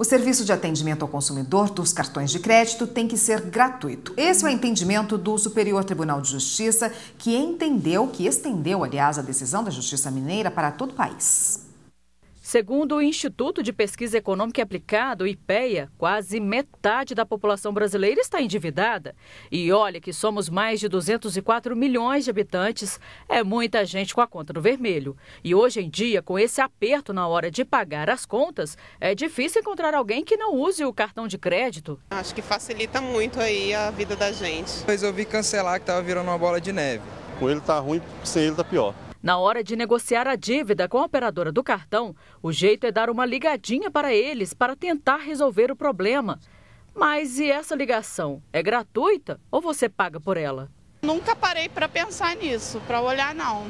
O serviço de atendimento ao consumidor dos cartões de crédito tem que ser gratuito. Esse é o entendimento do Superior Tribunal de Justiça, que entendeu, que estendeu, aliás, a decisão da Justiça Mineira para todo o país. Segundo o Instituto de Pesquisa Econômica e Aplicada, o IPEA, quase metade da população brasileira está endividada. E olha que somos mais de 204 milhões de habitantes, é muita gente com a conta no vermelho. E hoje em dia, com esse aperto na hora de pagar as contas, é difícil encontrar alguém que não use o cartão de crédito. Acho que facilita muito aí a vida da gente. Resolvi cancelar que estava virando uma bola de neve. Com ele está ruim, sem ele está pior. Na hora de negociar a dívida com a operadora do cartão, o jeito é dar uma ligadinha para eles para tentar resolver o problema. Mas e essa ligação? É gratuita ou você paga por ela? Nunca parei para pensar nisso, para olhar não.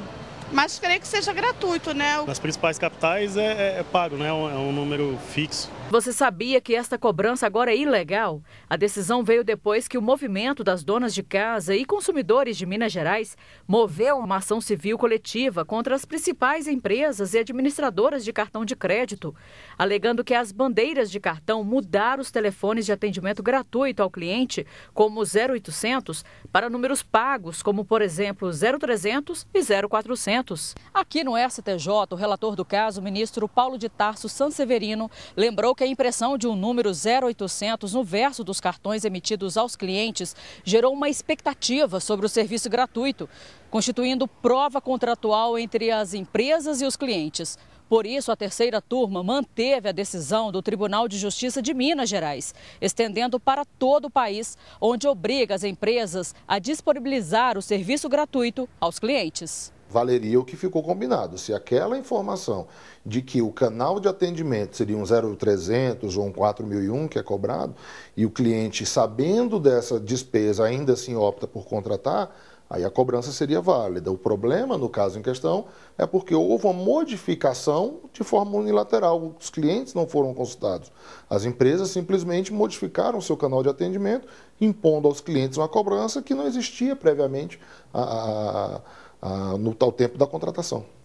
Mas creio que seja gratuito, né? Nas principais capitais é, é, é pago, né? É um, é um número fixo. Você sabia que esta cobrança agora é ilegal? A decisão veio depois que o movimento das donas de casa e consumidores de Minas Gerais moveu uma ação civil coletiva contra as principais empresas e administradoras de cartão de crédito, alegando que as bandeiras de cartão mudaram os telefones de atendimento gratuito ao cliente, como 0800, para números pagos, como por exemplo 0300 e 0400. Aqui no STJ, o relator do caso, o ministro Paulo de Tarso Sanseverino, lembrou que que a impressão de um número 0800 no verso dos cartões emitidos aos clientes gerou uma expectativa sobre o serviço gratuito, constituindo prova contratual entre as empresas e os clientes. Por isso, a terceira turma manteve a decisão do Tribunal de Justiça de Minas Gerais, estendendo para todo o país, onde obriga as empresas a disponibilizar o serviço gratuito aos clientes valeria o que ficou combinado. Se aquela informação de que o canal de atendimento seria um 0300 ou um 4001 que é cobrado, e o cliente, sabendo dessa despesa, ainda assim opta por contratar, aí a cobrança seria válida. O problema, no caso em questão, é porque houve uma modificação de forma unilateral. Os clientes não foram consultados. As empresas simplesmente modificaram seu canal de atendimento, impondo aos clientes uma cobrança que não existia previamente. a, a ah, no tal tempo da contratação.